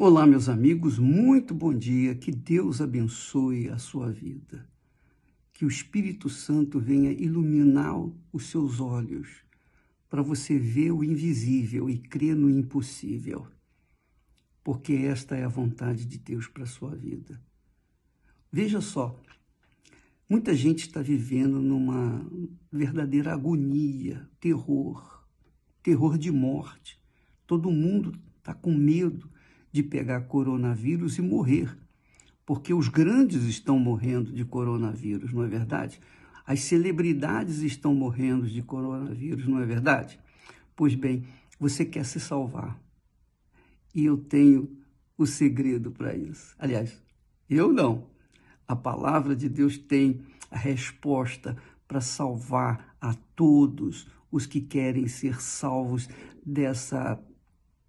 Olá, meus amigos, muito bom dia. Que Deus abençoe a sua vida. Que o Espírito Santo venha iluminar os seus olhos para você ver o invisível e crer no impossível. Porque esta é a vontade de Deus para a sua vida. Veja só, muita gente está vivendo numa verdadeira agonia, terror, terror de morte. Todo mundo está com medo de pegar coronavírus e morrer, porque os grandes estão morrendo de coronavírus, não é verdade? As celebridades estão morrendo de coronavírus, não é verdade? Pois bem, você quer se salvar. E eu tenho o segredo para isso. Aliás, eu não. A palavra de Deus tem a resposta para salvar a todos os que querem ser salvos dessa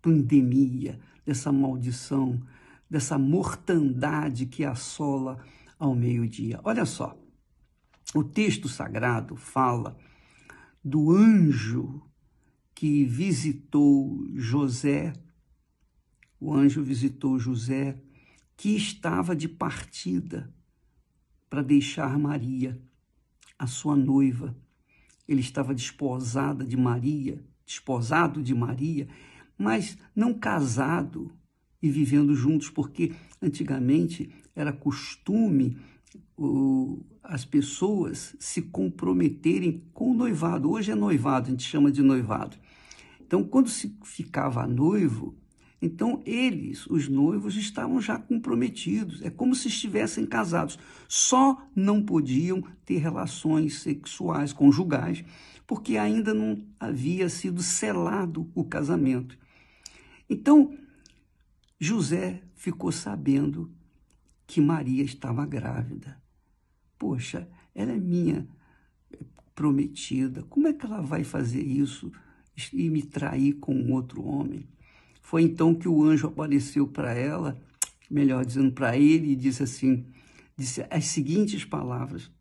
pandemia, dessa maldição, dessa mortandade que assola ao meio-dia. Olha só, o texto sagrado fala do anjo que visitou José, o anjo visitou José, que estava de partida para deixar Maria, a sua noiva. Ele estava desposada de Maria, desposado de Maria, mas não casado e vivendo juntos, porque antigamente era costume as pessoas se comprometerem com o noivado. Hoje é noivado, a gente chama de noivado. Então, quando se ficava noivo, então eles, os noivos, estavam já comprometidos. É como se estivessem casados. Só não podiam ter relações sexuais conjugais, porque ainda não havia sido selado o casamento. Então, José ficou sabendo que Maria estava grávida. Poxa, ela é minha prometida, como é que ela vai fazer isso e me trair com um outro homem? Foi então que o anjo apareceu para ela, melhor dizendo, para ele, e disse assim: disse as seguintes palavras: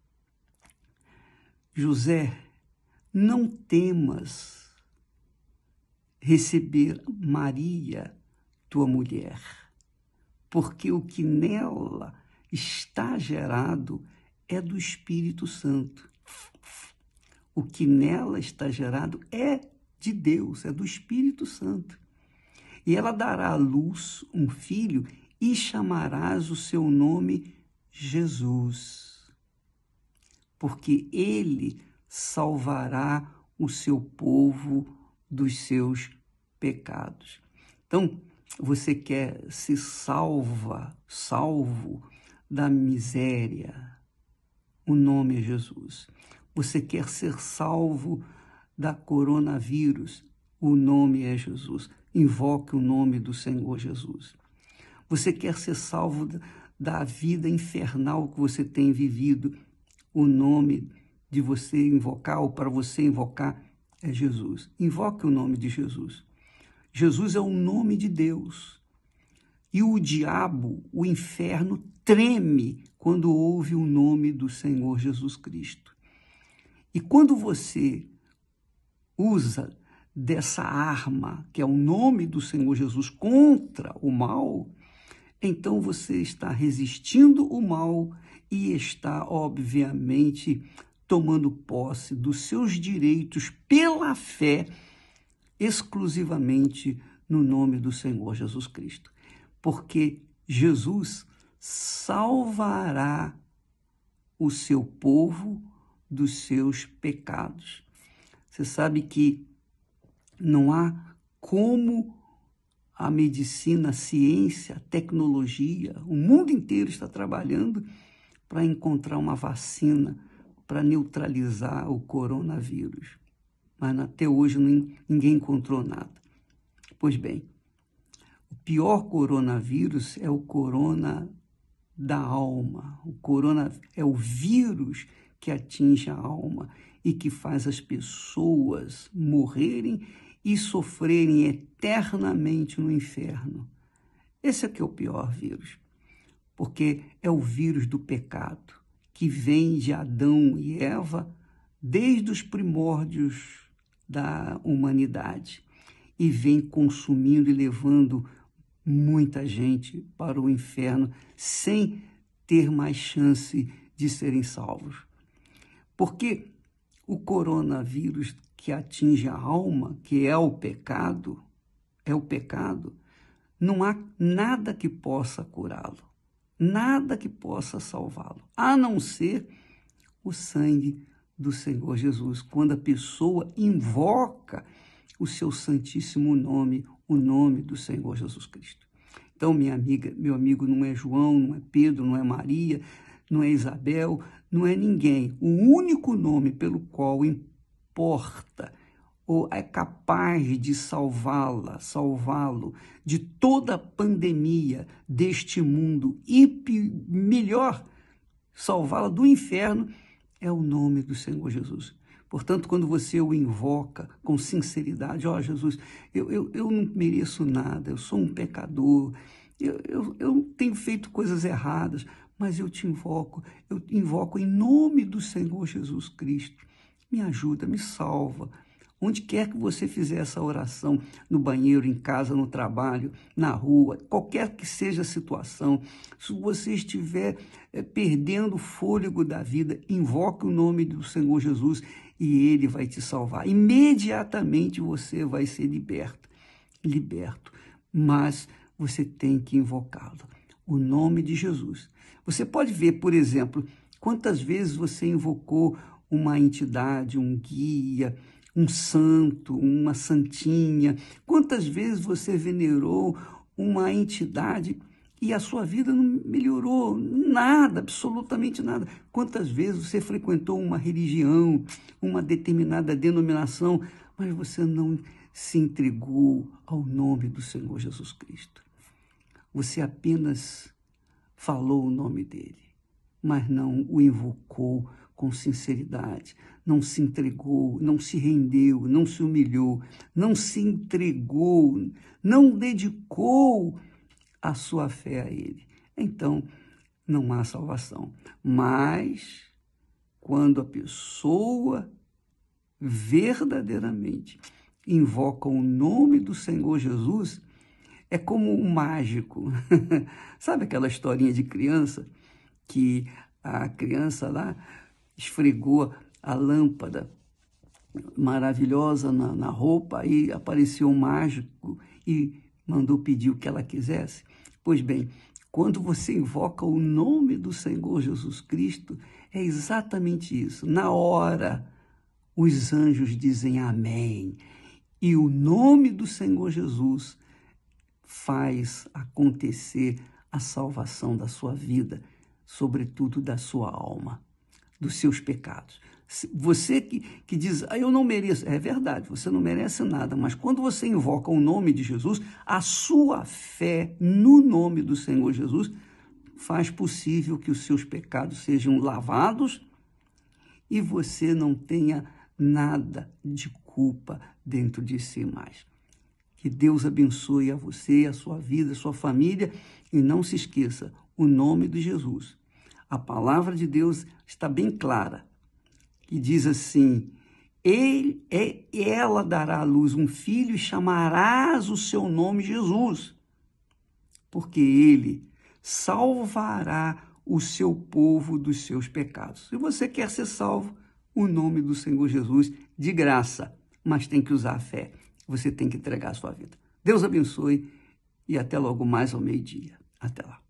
José, não temas receber Maria, tua mulher, porque o que nela está gerado é do Espírito Santo. O que nela está gerado é de Deus, é do Espírito Santo. E ela dará à luz um filho e chamarás o seu nome Jesus, porque ele salvará o seu povo dos seus pecados. Então, você quer se salva, salvo da miséria. O nome é Jesus. Você quer ser salvo da coronavírus. O nome é Jesus. Invoque o nome do Senhor Jesus. Você quer ser salvo da vida infernal que você tem vivido. O nome de você invocar ou para você invocar é Jesus. Invoque o nome de Jesus. Jesus é o nome de Deus. E o diabo, o inferno, treme quando ouve o nome do Senhor Jesus Cristo. E quando você usa dessa arma, que é o nome do Senhor Jesus, contra o mal, então você está resistindo o mal e está, obviamente, tomando posse dos seus direitos pela fé, exclusivamente no nome do Senhor Jesus Cristo. Porque Jesus salvará o seu povo dos seus pecados. Você sabe que não há como a medicina, a ciência, a tecnologia, o mundo inteiro está trabalhando para encontrar uma vacina para neutralizar o coronavírus. Mas até hoje ninguém encontrou nada. Pois bem, o pior coronavírus é o corona da alma. O corona é o vírus que atinge a alma e que faz as pessoas morrerem e sofrerem eternamente no inferno. Esse é que é o pior vírus, porque é o vírus do pecado, que vem de Adão e Eva desde os primórdios da humanidade e vem consumindo e levando muita gente para o inferno sem ter mais chance de serem salvos. Porque o coronavírus que atinge a alma, que é o pecado, é o pecado, não há nada que possa curá-lo nada que possa salvá-lo, a não ser o sangue do Senhor Jesus. Quando a pessoa invoca o seu santíssimo nome, o nome do Senhor Jesus Cristo. Então, minha amiga, meu amigo, não é João, não é Pedro, não é Maria, não é Isabel, não é ninguém. O único nome pelo qual importa ou é capaz de salvá-la, salvá-lo de toda a pandemia deste mundo e melhor, salvá-la do inferno, é o nome do Senhor Jesus. Portanto, quando você o invoca com sinceridade, ó oh, Jesus, eu, eu, eu não mereço nada, eu sou um pecador, eu, eu, eu tenho feito coisas erradas, mas eu te invoco, eu te invoco em nome do Senhor Jesus Cristo. Me ajuda, me salva Onde quer que você fizer essa oração, no banheiro, em casa, no trabalho, na rua, qualquer que seja a situação, se você estiver é, perdendo o fôlego da vida, invoque o nome do Senhor Jesus e ele vai te salvar. Imediatamente você vai ser liberto, liberto, mas você tem que invocá-lo, o nome de Jesus. Você pode ver, por exemplo, quantas vezes você invocou uma entidade, um guia, um santo, uma santinha. Quantas vezes você venerou uma entidade e a sua vida não melhorou nada, absolutamente nada. Quantas vezes você frequentou uma religião, uma determinada denominação, mas você não se entregou ao nome do Senhor Jesus Cristo. Você apenas falou o nome dele mas não o invocou com sinceridade, não se entregou, não se rendeu, não se humilhou, não se entregou, não dedicou a sua fé a Ele. Então, não há salvação. Mas, quando a pessoa verdadeiramente invoca o nome do Senhor Jesus, é como um mágico. Sabe aquela historinha de criança que a criança lá esfregou a lâmpada maravilhosa na, na roupa e apareceu um mágico e mandou pedir o que ela quisesse. Pois bem, quando você invoca o nome do Senhor Jesus Cristo, é exatamente isso. Na hora, os anjos dizem amém. E o nome do Senhor Jesus faz acontecer a salvação da sua vida sobretudo da sua alma, dos seus pecados. Você que, que diz, ah, eu não mereço. É verdade, você não merece nada, mas quando você invoca o nome de Jesus, a sua fé no nome do Senhor Jesus faz possível que os seus pecados sejam lavados e você não tenha nada de culpa dentro de si mais. Que Deus abençoe a você, a sua vida, a sua família e não se esqueça, o nome de Jesus a palavra de Deus está bem clara e diz assim: ele, é, ela dará à luz um filho e chamarás o seu nome Jesus, porque ele salvará o seu povo dos seus pecados. Se você quer ser salvo, o nome do Senhor Jesus de graça, mas tem que usar a fé. Você tem que entregar a sua vida. Deus abençoe e até logo mais ao meio-dia. Até lá.